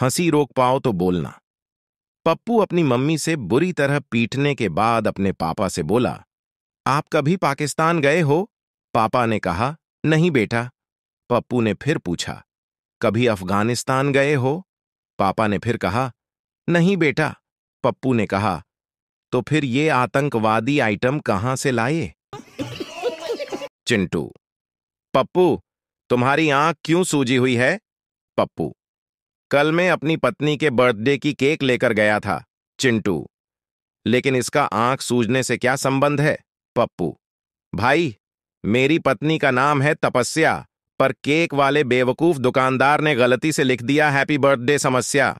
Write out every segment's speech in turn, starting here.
हंसी रोक पाओ तो बोलना पप्पू अपनी मम्मी से बुरी तरह पीटने के बाद अपने पापा से बोला आप कभी पाकिस्तान गए हो पापा ने कहा नहीं बेटा पप्पू ने फिर पूछा कभी अफगानिस्तान गए हो पापा ने फिर कहा नहीं बेटा पप्पू ने कहा तो फिर ये आतंकवादी आइटम कहां से लाए चिंटू पप्पू तुम्हारी आंख क्यों सूजी हुई है पप्पू कल मैं अपनी पत्नी के बर्थडे की केक लेकर गया था चिंटू लेकिन इसका आंख सूजने से क्या संबंध है पप्पू भाई मेरी पत्नी का नाम है तपस्या पर केक वाले बेवकूफ दुकानदार ने गलती से लिख दिया हैप्पी बर्थडे समस्या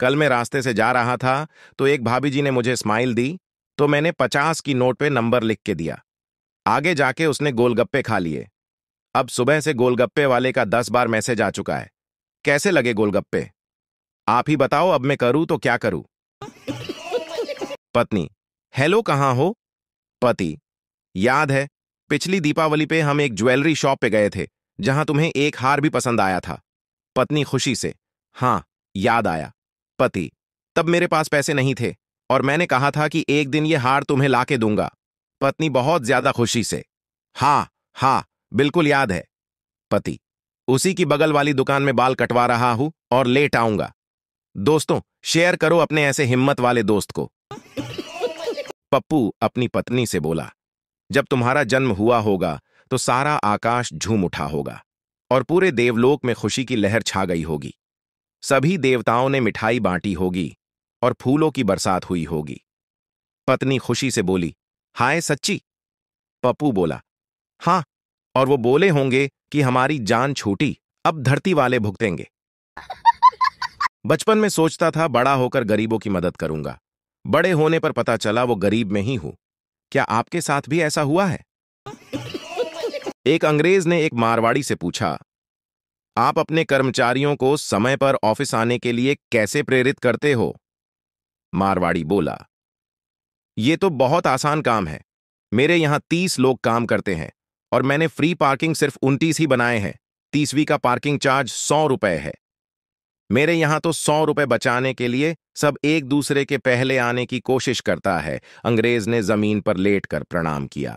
कल मैं रास्ते से जा रहा था तो एक भाभी जी ने मुझे स्माइल दी तो मैंने पचास की नोट पे नंबर लिख के दिया आगे जाके उसने गोलगप्पे खा लिए अब सुबह से गोलगप्पे वाले का दस बार मैसेज आ चुका है कैसे लगे गोलगप्पे आप ही बताओ अब मैं करूं तो क्या करूं पत्नी हेलो कहाँ हो पति याद है पिछली दीपावली पे हम एक ज्वेलरी शॉप पे गए थे जहां तुम्हें एक हार भी पसंद आया था पत्नी खुशी से हाँ याद आया पति तब मेरे पास पैसे नहीं थे और मैंने कहा था कि एक दिन ये हार तुम्हें लाके दूंगा पत्नी बहुत ज्यादा खुशी से हाँ हाँ बिल्कुल याद है पति उसी की बगल वाली दुकान में बाल कटवा रहा हूँ और लेट आऊंगा दोस्तों शेयर करो अपने ऐसे हिम्मत वाले दोस्त को पप्पू अपनी पत्नी से बोला जब तुम्हारा जन्म हुआ होगा तो सारा आकाश झूम उठा होगा और पूरे देवलोक में खुशी की लहर छा गई होगी सभी देवताओं ने मिठाई बांटी होगी और फूलों की बरसात हुई होगी पत्नी खुशी से बोली हाय सच्ची पप्पू बोला हाँ और वो बोले होंगे कि हमारी जान छूटी अब धरती वाले भुगतेंगे बचपन में सोचता था बड़ा होकर गरीबों की मदद करूंगा बड़े होने पर पता चला वो गरीब में ही हूं क्या आपके साथ भी ऐसा हुआ है एक अंग्रेज ने एक मारवाड़ी से पूछा आप अपने कर्मचारियों को समय पर ऑफिस आने के लिए कैसे प्रेरित करते हो मारवाड़ी बोला ये तो बहुत आसान काम है मेरे यहां तीस लोग काम करते हैं और मैंने फ्री पार्किंग सिर्फ उनतीस ही बनाए हैं तीसवीं का पार्किंग चार्ज सौ रुपए है मेरे यहां तो सौ रुपए बचाने के लिए सब एक दूसरे के पहले आने की कोशिश करता है अंग्रेज ने जमीन पर लेट कर प्रणाम किया